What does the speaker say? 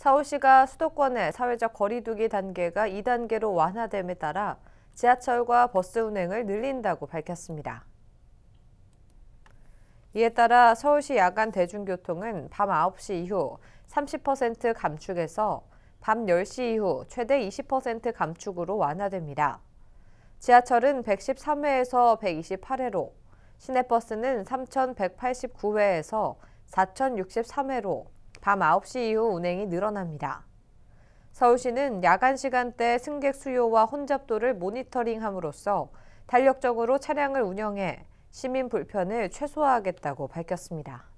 서울시가 수도권의 사회적 거리두기 단계가 2단계로 완화됨에 따라 지하철과 버스 운행을 늘린다고 밝혔습니다. 이에 따라 서울시 야간 대중교통은 밤 9시 이후 30% 감축에서 밤 10시 이후 최대 20% 감축으로 완화됩니다. 지하철은 113회에서 128회로, 시내버스는 3,189회에서 4,063회로, 밤 9시 이후 운행이 늘어납니다. 서울시는 야간 시간대 승객 수요와 혼잡도를 모니터링함으로써 탄력적으로 차량을 운영해 시민 불편을 최소화하겠다고 밝혔습니다.